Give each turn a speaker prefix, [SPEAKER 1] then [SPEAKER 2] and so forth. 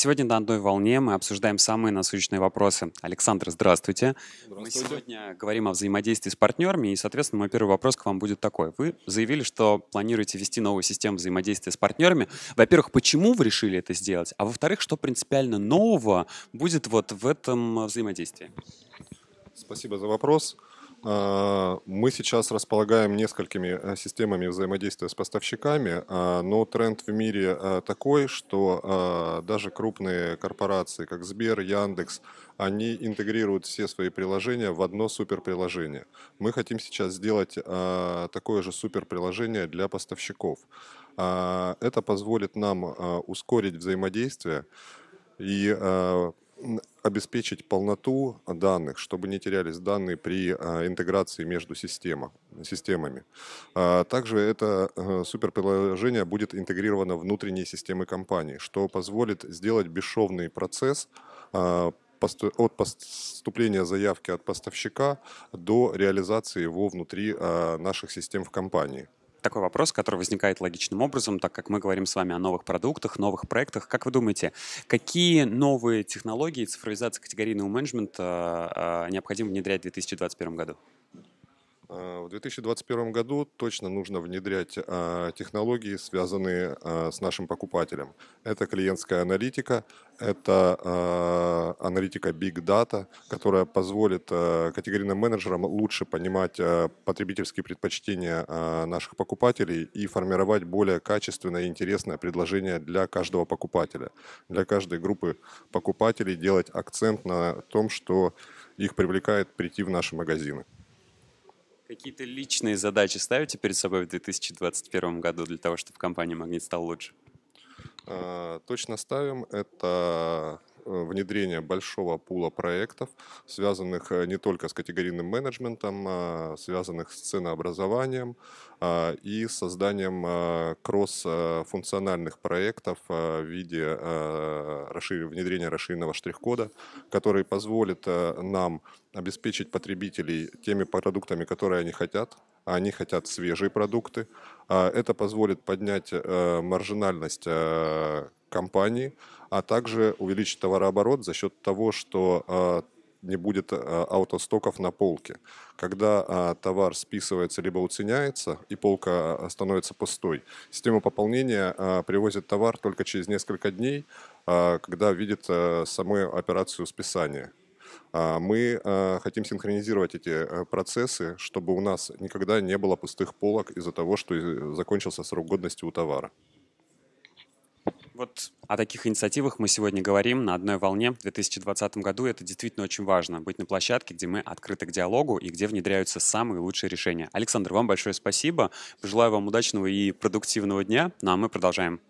[SPEAKER 1] Сегодня на одной волне мы обсуждаем самые насущные вопросы. Александр, здравствуйте. здравствуйте. Мы сегодня говорим о взаимодействии с партнерами, и, соответственно, мой первый вопрос к вам будет такой. Вы заявили, что планируете ввести новую систему взаимодействия с партнерами. Во-первых, почему вы решили это сделать? А во-вторых, что принципиально нового будет вот в этом взаимодействии? Спасибо за вопрос.
[SPEAKER 2] А, мы сейчас располагаем несколькими э, системами взаимодействия с поставщиками, а, но тренд в мире а, такой, что даже крупные корпорации, как Сбер, Яндекс, они интегрируют все свои приложения в одно суперприложение. Мы хотим сейчас сделать такое же суперприложение для поставщиков. Это позволит нам ускорить взаимодействие и обеспечить полноту данных, чтобы не терялись данные при а, интеграции между система, системами. А, также это э, суперприложение будет интегрировано в внутренние системы компании, что позволит сделать бесшовный процесс а, от поступления заявки от поставщика до
[SPEAKER 1] реализации его внутри наших систем в компании такой вопрос, который возникает логичным образом, так как мы говорим с вами о новых продуктах, новых проектах. Как вы думаете, какие новые технологии цифровизации категорийного менеджмента а, а, необходимо внедрять в 2021 году? А, в 2021 году точно нужно внедрять а, технологии,
[SPEAKER 2] связанные а, с нашим покупателем. Это клиентская аналитика, это аналитика Big Data, которая позволит категорийным менеджерам лучше понимать потребительские предпочтения наших покупателей и формировать более качественное и интересное предложение для каждого покупателя, для каждой группы покупателей делать акцент на том, что их привлекает прийти в наши магазины.
[SPEAKER 1] Какие-то личные задачи ставите перед собой в 2021 году для того, чтобы компания «Магнит» стала лучше? А, точно ставим. Это Э,
[SPEAKER 2] внедрения большого пула проектов, связанных э, не только с категорийным менеджментом, а связанных с ценообразованием а, и созданием а, кросс-функциональных проектов в виде э, внедрения расширенного штрих-кода, который позволит нам обеспечить потребителей теми продуктами, которые они хотят, они хотят свежие продукты. Это позволит поднять маржинальность компании, а также увеличить товарооборот за счет того, что а, не будет а, аутостоков на полке. Когда а, товар списывается либо уценяется, и полка становится пустой, система пополнения привозит товар только через несколько дней, когда видит саму операцию списания. Мы хотим синхронизировать эти процессы, чтобы у нас никогда не было пустых полок из-за того, что закончился срок годности у
[SPEAKER 1] товара. Вот о таких инициативах мы сегодня говорим на одной волне. В 2020 году это действительно очень важно. Быть на площадке, где мы открыты к диалогу и где внедряются самые лучшие решения. Александр, вам большое спасибо. Пожелаю вам удачного и продуктивного дня. Ну а мы продолжаем.